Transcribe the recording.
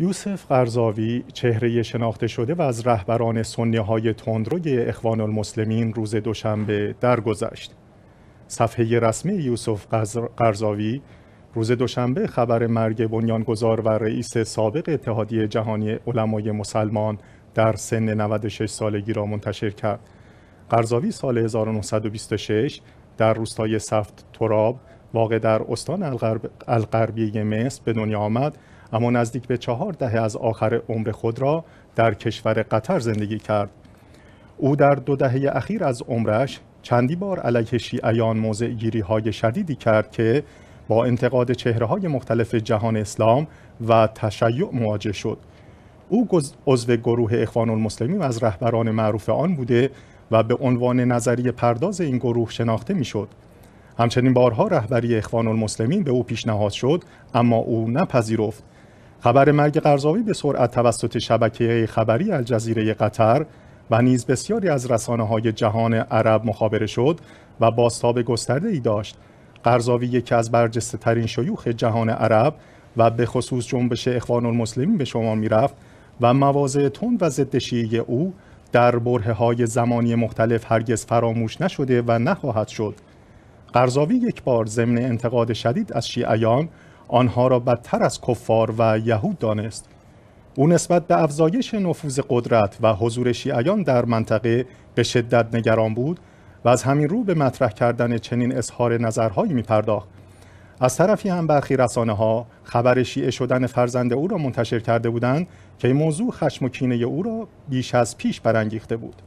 یوسف قرزاوی چهره شناخته شده و از رهبران سنی های تندروی اخوان المسلمین روز دوشنبه درگذشت. صفحه رسمی یوسف قرزاوی روز دوشنبه خبر مرگ بنیانگذار و رئیس سابق اتحادیه جهانی علمای مسلمان در سن 96 سالگی را منتشر کرد. قرزاوی سال 1926 در روستای سفت تراب واقع در استان الغرب، الغربی مصر به دنیا آمد اما نزدیک به چهار دهه از آخر عمر خود را در کشور قطر زندگی کرد او در دو دهه اخیر از عمرش چندی بار علیه شیعیان موضع گیری های شدیدی کرد که با انتقاد چهره های مختلف جهان اسلام و تشیع مواجه شد او عضو گروه اخوان المسلمین از رهبران معروف آن بوده و به عنوان نظری پرداز این گروه شناخته میشد. همچنین بارها رهبری اخوان المسلمین به او پیشنهاد شد اما او نپذیرفت خبر مرگ قرضاوی به سرعت توسط شبکه خبری الجزیره قطر و نیز بسیاری از رسانه های جهان عرب مخابره شد و باستاب گسترده ای داشت. قرضاوی یکی از برجسته ترین شیوخ جهان عرب و به خصوص جنبش اخوان المسلمین به شما میرفت و مواضع تند و ضد او در بره های زمانی مختلف هرگز فراموش نشده و نخواهد شد. قرضاوی یک بار ضمن انتقاد شدید از شیعیان آنها را بدتر از کفار و یهود دانست او نسبت به افزایش نفوذ قدرت و حضور شیعیان در منطقه به شدت نگران بود و از همین رو به مطرح کردن چنین اظهار نظرهایی می پرداخت. از طرفی هم برخی رسانه ها خبر شیعه شدن فرزند او را منتشر کرده بودند که این موضوع خشم و کینه او را بیش از پیش برانگیخته بود.